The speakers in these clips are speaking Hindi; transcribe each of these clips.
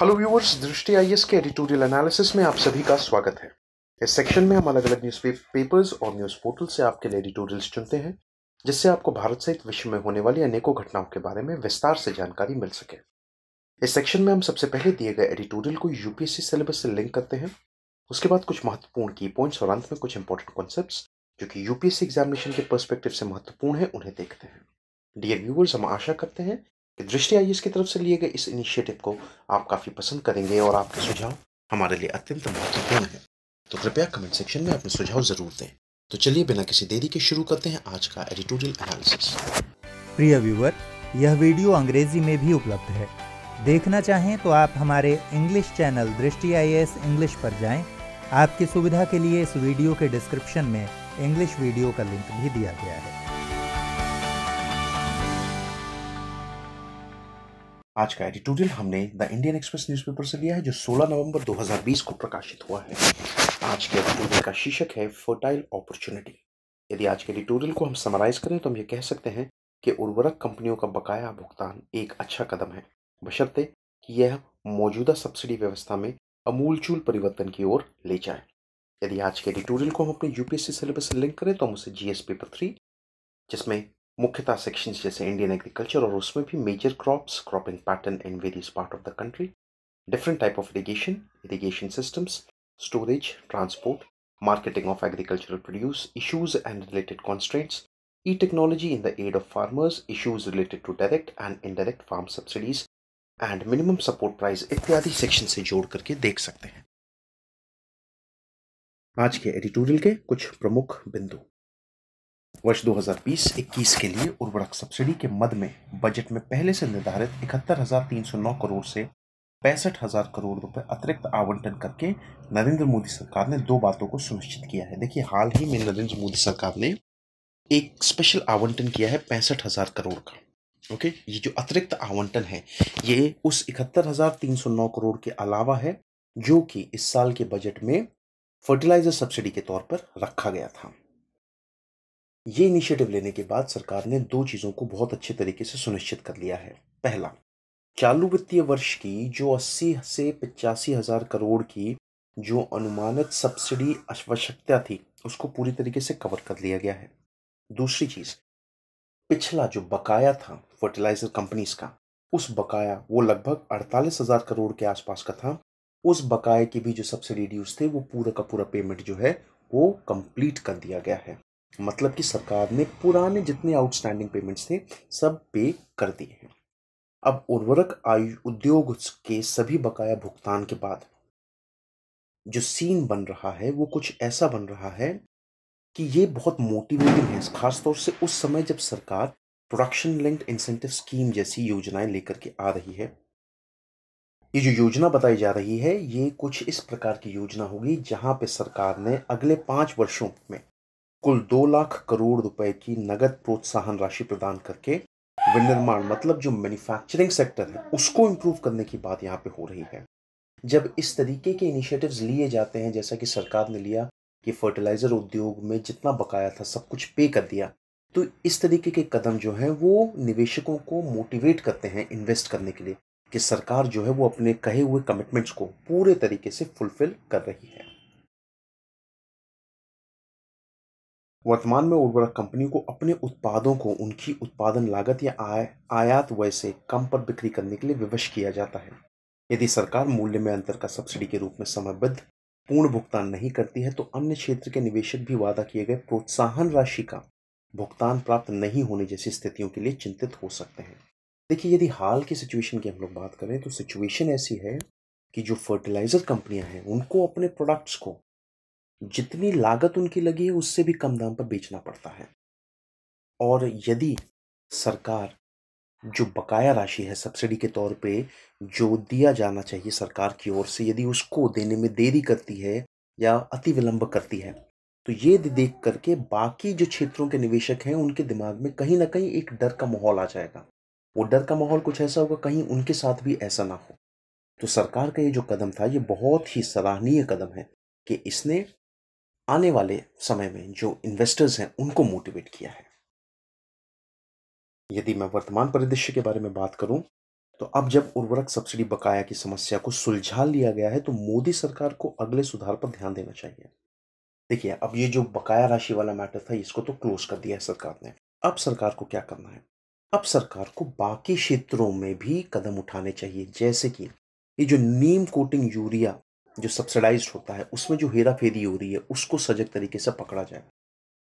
हेलो व्यूवर्स दृष्टि आई के एडिटोरियल एनालिसिस में आप सभी का स्वागत है इस सेक्शन में हम अलग अलग न्यूज पेपर्स और न्यूज पोर्टल से आपके लिए एडिटोरियल्स चुनते हैं जिससे आपको भारत सहित विश्व में होने वाली अनेकों घटनाओं के बारे में विस्तार से जानकारी मिल सके इस सेक्शन में हम सबसे पहले दिए गए एडिटोरियल को यूपीएससी सिलेबस से लिंक करते हैं उसके बाद कुछ महत्वपूर्ण की पॉइंट्स और अंत में कुछ इंपॉर्टेंट कॉन्सेप्ट जो कि यूपीएससी एग्जामिनेशन के पर्सपेक्टिव से महत्वपूर्ण है उन्हें देखते हैं डियर व्यूवर्स हम आशा करते हैं दृष्टि आई की तरफ से लिए गए इस इनिशिएटिव को आप काफ़ी पसंद करेंगे और आपके सुझाव हमारे लिए अत्यंत महत्वपूर्ण है तो कृपया कमेंट सेक्शन में अपने सुझाव जरूर दें तो चलिए बिना किसी देरी के शुरू करते हैं आज का एडिटोरियल एनालिसिस प्रिय व्यूवर यह वीडियो अंग्रेजी में भी उपलब्ध है देखना चाहें तो आप हमारे इंग्लिश चैनल दृष्टि आई इंग्लिश पर जाएं। आपकी सुविधा के लिए इस वीडियो के डिस्क्रिप्शन में इंग्लिश वीडियो का लिंक भी दिया गया है आज का एडिटोरियल हमने द इंडियन एक्सप्रेस न्यूज़पेपर से लिया है जो 16 नवंबर 2020 को प्रकाशित हुआ है आज के एडिटोरियल का शीर्षक है फर्टाइल अपॉर्चुनिटी यदि आज के एडिटोरियल को हम समराइज करें तो हम ये कह सकते हैं कि उर्वरक कंपनियों का बकाया भुगतान एक अच्छा कदम है बशर्ते कि यह मौजूदा सब्सिडी व्यवस्था में अमूलचूल परिवर्तन की ओर ले जाए यदि आज के एडिटोरियल को हम अपने यूपीएससी सिलेबस से लिंक करें तो हम उसे जीएस पेपर थ्री जिसमें मुख्यतः सेक्शंस जैसे इंडियन एग्रीकल्चर और उसमें भी major crops cropping pattern in various part of the country different type of irrigation irrigation systems storage transport marketing of agricultural produce issues and related constraints e technology in the aid of farmers issues related to direct and indirect farm subsidies and minimum support price इत्यादि सेक्शन से जोड़ करके देख सकते हैं आज के एडिटोरियल के कुछ प्रमुख बिंदु वर्ष 2020-21 के लिए उर्वरक सब्सिडी के मद में बजट में पहले से निर्धारित इकहत्तर करोड़ से पैंसठ हजार करोड़ रुपए अतिरिक्त आवंटन करके नरेंद्र मोदी सरकार ने दो बातों को सुनिश्चित किया है देखिए हाल ही में नरेंद्र मोदी सरकार ने एक स्पेशल आवंटन किया है पैंसठ हजार करोड़ का ओके ये जो अतिरिक्त आवंटन है ये उस इकहत्तर हजार तीन सौ नौ करोड़ के अलावा है जो कि इस साल के बजट में फर्टिलाइजर सब्सिडी के तौर पर रखा गया था ये इनिशिएटिव लेने के बाद सरकार ने दो चीज़ों को बहुत अच्छे तरीके से सुनिश्चित कर लिया है पहला चालू वित्तीय वर्ष की जो 80 से पचासी हज़ार करोड़ की जो अनुमानित सब्सिडी आवश्यकता थी उसको पूरी तरीके से कवर कर लिया गया है दूसरी चीज़ पिछला जो बकाया था फर्टिलाइजर कंपनीज का उस बकाया वो लगभग अड़तालीस हज़ार करोड़ के आसपास का था उस बकाए की भी जो सब्सिडी ड्यूज थे वो पूरा का पूरा पेमेंट जो है वो कंप्लीट कर दिया गया है मतलब कि सरकार ने पुराने जितने आउटस्टैंडिंग पेमेंट्स थे सब पे कर दिए हैं अब उर्वरक आयु उद्योग के सभी बकाया भुगतान के बाद जो सीन बन रहा है वो कुछ ऐसा बन रहा है कि ये बहुत मोटिवेटिंग है खासतौर से उस समय जब सरकार प्रोडक्शन लिंक्ड इंसेंटिव स्कीम जैसी योजनाएं लेकर के आ रही है ये जो योजना बताई जा रही है ये कुछ इस प्रकार की योजना होगी जहां पे सरकार ने अगले पाँच वर्षों में कुल दो लाख करोड़ रुपए की नगद प्रोत्साहन राशि प्रदान करके विनिर्माण मतलब जो मैन्युफैक्चरिंग सेक्टर है उसको इम्प्रूव करने की बात यहाँ पे हो रही है जब इस तरीके के इनिशिएटिव्स लिए जाते हैं जैसा कि सरकार ने लिया कि फर्टिलाइज़र उद्योग में जितना बकाया था सब कुछ पे कर दिया तो इस तरीके के कदम जो हैं वो निवेशकों को मोटिवेट करते हैं इन्वेस्ट करने के लिए कि सरकार जो है वो अपने कहे हुए कमिटमेंट्स को पूरे तरीके से फुलफिल कर रही है वर्तमान में उर्वरक कंपनियों को अपने उत्पादों को उनकी उत्पादन लागत या आय आयात व्यय से कम पर बिक्री करने के लिए विवश किया जाता है यदि सरकार मूल्य में अंतर का सब्सिडी के रूप में समयबद्ध पूर्ण भुगतान नहीं करती है तो अन्य क्षेत्र के निवेशक भी वादा किए गए प्रोत्साहन राशि का भुगतान प्राप्त नहीं होने जैसी स्थितियों के लिए चिंतित हो सकते हैं देखिए यदि हाल की सिचुएशन की हम लोग बात करें तो सिचुएशन ऐसी है कि जो फर्टिलाइज़र कंपनियां हैं उनको अपने प्रोडक्ट्स को जितनी लागत उनकी लगी है उससे भी कम दाम पर बेचना पड़ता है और यदि सरकार जो बकाया राशि है सब्सिडी के तौर पे जो दिया जाना चाहिए सरकार की ओर से यदि उसको देने में देरी करती है या अति विलंब करती है तो ये देख करके बाकी जो क्षेत्रों के निवेशक हैं उनके दिमाग में कहीं ना कहीं एक डर का माहौल आ जाएगा वो डर का माहौल कुछ ऐसा होगा कहीं उनके साथ भी ऐसा ना हो तो सरकार का ये जो कदम था ये बहुत ही सराहनीय कदम है कि इसने आने वाले समय में जो इन्वेस्टर्स हैं उनको मोटिवेट किया है यदि मैं वर्तमान परिदृश्य के बारे में बात करूं तो अब जब उर्वरक सब्सिडी बकाया की समस्या को सुलझा लिया गया है तो मोदी सरकार को अगले सुधार पर ध्यान देना चाहिए देखिए अब ये जो बकाया राशि वाला मैटर था इसको तो क्लोज कर दिया है सरकार ने अब सरकार को क्या करना है अब सरकार को बाकी क्षेत्रों में भी कदम उठाने चाहिए जैसे कि ये जो नीम कोटिंग यूरिया जो सब्सिडाइज होता है उसमें जो हेरा फेरी हो रही है उसको सजग तरीके से पकड़ा जाए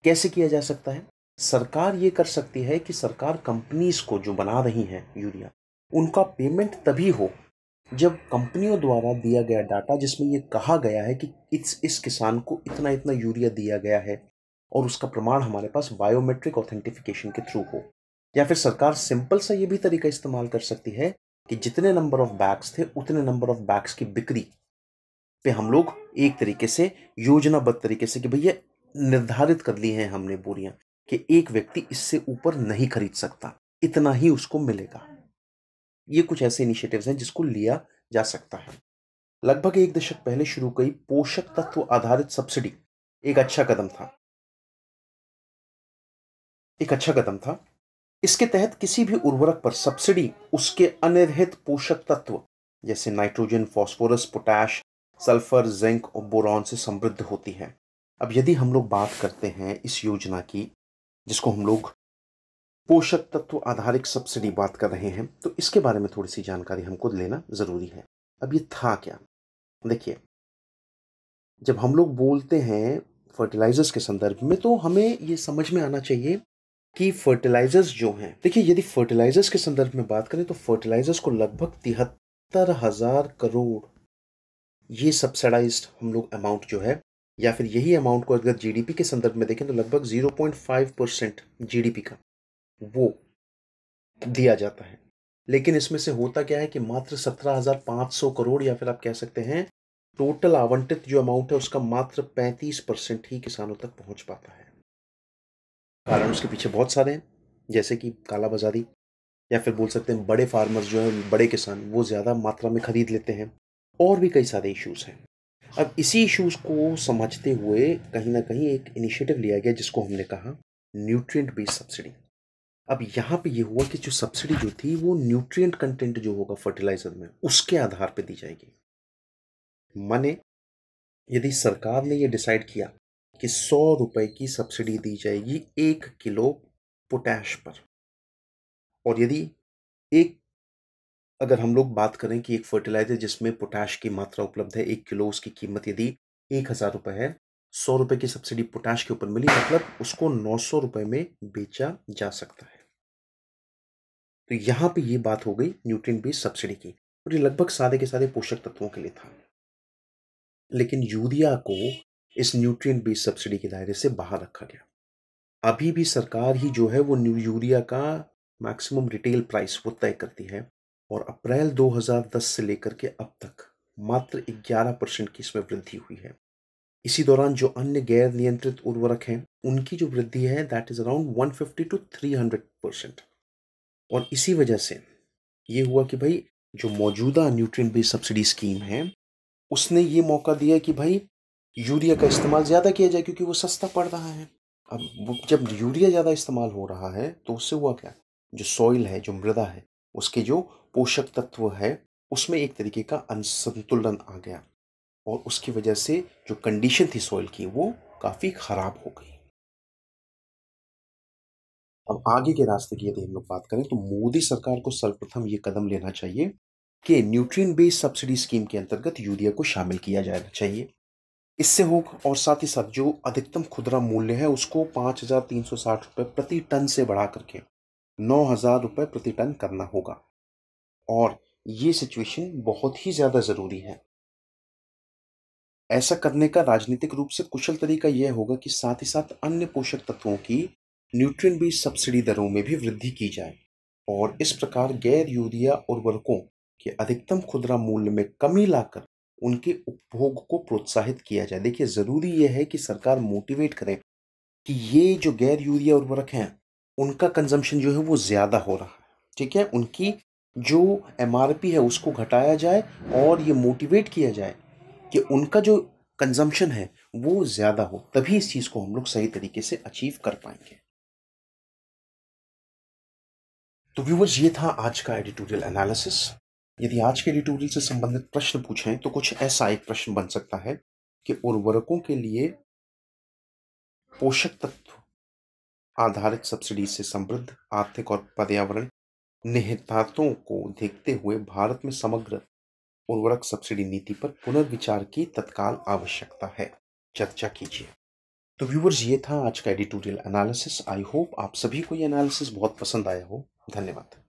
कैसे किया जा सकता है सरकार ये कर सकती है कि सरकार कंपनीज को जो बना रही हैं यूरिया उनका पेमेंट तभी हो जब कंपनियों द्वारा दिया गया डाटा जिसमें ये कहा गया है कि इस इस किसान को इतना इतना यूरिया दिया गया है और उसका प्रमाण हमारे पास बायोमेट्रिक ऑथेंटिफिकेशन के थ्रू हो या फिर सरकार सिंपल सा ये भी तरीका इस्तेमाल कर सकती है कि जितने नंबर ऑफ बैग्स थे उतने नंबर ऑफ बैग्स की बिक्री पे हम लोग एक तरीके से योजनाबद्ध तरीके से कि भैया निर्धारित कर ली हैं हमने बोरियां कि एक व्यक्ति इससे ऊपर नहीं खरीद सकता इतना ही उसको मिलेगा ये कुछ ऐसे इनिशिएटिव्स हैं जिसको लिया जा सकता है लगभग एक दशक पहले शुरू की पोषक तत्व आधारित सब्सिडी एक अच्छा कदम था एक अच्छा कदम था इसके तहत किसी भी उर्वरक पर सब्सिडी उसके अनिर्हित पोषक तत्व जैसे nitrogen phosphorus potash sulphur zinc और बोरॉन से समृद्ध होती है अब यदि हम लोग बात करते हैं इस योजना की जिसको हम लोग पोषक तत्व आधारित सब्सिडी बात कर रहे हैं तो इसके बारे में थोड़ी सी जानकारी हमको लेना ज़रूरी है अब ये था क्या देखिए जब हम लोग बोलते हैं फर्टिलाइजर्स के संदर्भ में तो हमें ये समझ में आना चाहिए कि फर्टिलाइजर्स जो हैं देखिए यदि फर्टिलाइजर्स के संदर्भ में बात करें तो फर्टिलाइजर्स को लगभग तिहत्तर हजार करोड़ ये सब्सिडाइज हम लोग अमाउंट जो है या फिर यही अमाउंट को अगर जीडीपी के संदर्भ में देखें तो लगभग 0.5 परसेंट जीडीपी का वो दिया जाता है लेकिन इसमें से होता क्या है कि मात्र 17,500 करोड़ या फिर आप कह सकते हैं टोटल आवंटित जो अमाउंट है उसका मात्र 35 परसेंट ही किसानों तक पहुंच पाता है कारण उसके पीछे बहुत सारे हैं जैसे कि कालाबाजारी या फिर बोल सकते हैं बड़े फार्मर्स जो हैं बड़े किसान वो ज़्यादा मात्रा में खरीद लेते हैं और भी कई सारे इश्यूज़ हैं अब इसी इश्यूज़ को समझते हुए कहीं ना कहीं एक इनिशिएटिव लिया गया जिसको हमने कहा न्यूट्रिएंट बेस्ड सब्सिडी अब यहाँ पे ये हुआ कि जो सब्सिडी जो थी वो न्यूट्रिएंट कंटेंट जो होगा फर्टिलाइजर में उसके आधार पे दी जाएगी माने यदि सरकार ने ये डिसाइड किया कि सौ रुपये की सब्सिडी दी जाएगी एक किलो पोटैश पर और यदि एक अगर हम लोग बात करें कि एक फर्टिलाइजर जिसमें पोटाश की मात्रा उपलब्ध है एक किलो उसकी कीमत यदि एक हज़ार रुपये है सौ रुपये की सब्सिडी पोटाश के ऊपर मिली मतलब उसको नौ सौ रुपये में बेचा जा सकता है तो यहाँ पे ये बात हो गई न्यूट्रिय बेस्ड सब्सिडी की और ये लगभग सादे के सादे पोषक तत्वों के लिए था लेकिन यूरिया को इस न्यूट्रिएंट बेस्ड सब्सिडी के दायरे से बाहर रखा गया अभी भी सरकार ही जो है वो यूरिया का मैक्सिमम रिटेल प्राइस वो तय करती है और अप्रैल 2010 से लेकर के अब तक मात्र 11 परसेंट की इसमें वृद्धि हुई है इसी दौरान जो अन्य गैर नियंत्रित उर्वरक हैं उनकी जो वृद्धि है that is around 150 to 300 percent और इसी वजह से ये हुआ कि भाई जो मौजूदा न्यूट्रिएंट बेस्ड सब्सिडी स्कीम है उसने ये मौका दिया कि भाई यूरिया का इस्तेमाल ज़्यादा किया जाए क्योंकि वो सस्ता पड़ रहा है अब जब यूरिया ज़्यादा इस्तेमाल हो रहा है तो उससे हुआ क्या जो सॉइल है जो मृदा है उसके जो पोषक तत्व है उसमें एक तरीके का असंतुलन आ गया और उसकी वजह से जो कंडीशन थी सॉइल की वो काफ़ी ख़राब हो गई अब आगे के रास्ते की यदि हम लोग बात करें तो मोदी सरकार को सर्वप्रथम ये कदम लेना चाहिए कि न्यूट्रिएंट बेस्ड सब्सिडी स्कीम के अंतर्गत यूरिया को शामिल किया जाना चाहिए इससे हो और साथ ही साथ जो अधिकतम खुदरा मूल्य है उसको पाँच हज़ार तीन सौ साठ रुपये प्रति टन से बढ़ा करके नौ हज़ार रुपये प्रति टन करना होगा और ये सिचुएशन बहुत ही ज़्यादा ज़रूरी है ऐसा करने का राजनीतिक रूप से कुशल तरीका यह होगा कि साथ ही साथ अन्य पोषक तत्वों की न्यूट्रिय बीज सब्सिडी दरों में भी वृद्धि की जाए और इस प्रकार गैर यूरिया उर्वरकों के अधिकतम खुदरा मूल्य में कमी लाकर उनके उपभोग को प्रोत्साहित किया जाए देखिए ज़रूरी यह है कि सरकार मोटिवेट करे कि ये जो गैर यूरिया उर्वरक हैं उनका कंजम्पशन जो है वो ज़्यादा हो रहा है ठीक है उनकी जो एम है उसको घटाया जाए और ये मोटिवेट किया जाए कि उनका जो कंजम्पशन है वो ज़्यादा हो तभी इस चीज़ को हम लोग सही तरीके से अचीव कर पाएंगे तो व्यूवर्स ये था आज का एडिटोरियल एनालिसिस यदि आज के एडिटोरियल से संबंधित प्रश्न पूछें तो कुछ ऐसा एक प्रश्न बन सकता है कि उर्वरकों के लिए पोषक तत्व आधारित सब्सिडी से समृद्ध आर्थिक और पर्यावरण निहितार्थों को देखते हुए भारत में समग्र उर्वरक सब्सिडी नीति पर पुनर्विचार की तत्काल आवश्यकता है चर्चा कीजिए तो व्यूवर्स ये था आज का एडिटोरियल एनालिसिस आई होप आप सभी को ये एनालिसिस बहुत पसंद आया हो धन्यवाद